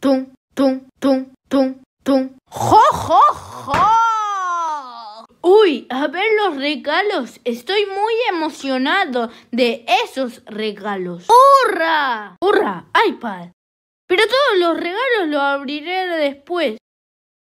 tum, tum, tum, tum, tum. ¡Jo, jo, jo! Uy, a ver los regalos. Estoy muy emocionado de esos regalos. ¡Hurra! ¡Hurra! iPad. Pero todos los regalos los abriré después.